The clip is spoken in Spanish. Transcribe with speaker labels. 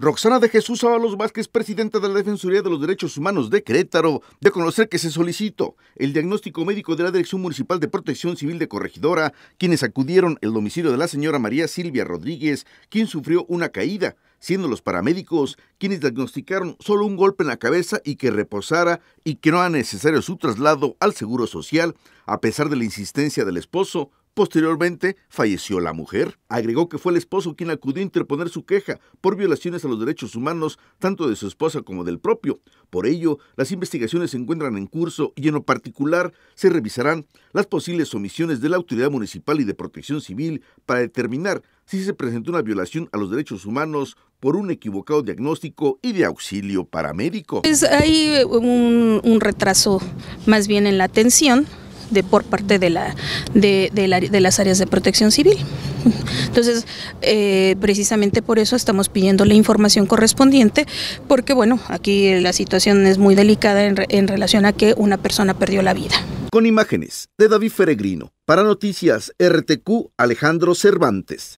Speaker 1: Roxana de Jesús Ábalos Vázquez, presidenta de la Defensoría de los Derechos Humanos de Querétaro, de conocer que se solicitó el diagnóstico médico de la Dirección Municipal de Protección Civil de Corregidora, quienes acudieron el domicilio de la señora María Silvia Rodríguez, quien sufrió una caída, siendo los paramédicos quienes diagnosticaron solo un golpe en la cabeza y que reposara y que no era necesario su traslado al Seguro Social, a pesar de la insistencia del esposo, Posteriormente, falleció la mujer. Agregó que fue el esposo quien acudió a interponer su queja por violaciones a los derechos humanos, tanto de su esposa como del propio. Por ello, las investigaciones se encuentran en curso y en lo particular se revisarán las posibles omisiones de la autoridad municipal y de protección civil para determinar si se presentó una violación a los derechos humanos por un equivocado diagnóstico y de auxilio paramédico. Pues,
Speaker 2: hay un retraso más bien en la atención por parte de, la, de, las áreas de protección civil. Entonces, eh, precisamente por eso estamos pidiendo la información correspondiente, porque bueno, aquí la situación es muy delicada en, en relación a que una persona perdió la vida.
Speaker 1: Con imágenes de David Feregrino, para Noticias RTQ, Alejandro Cervantes.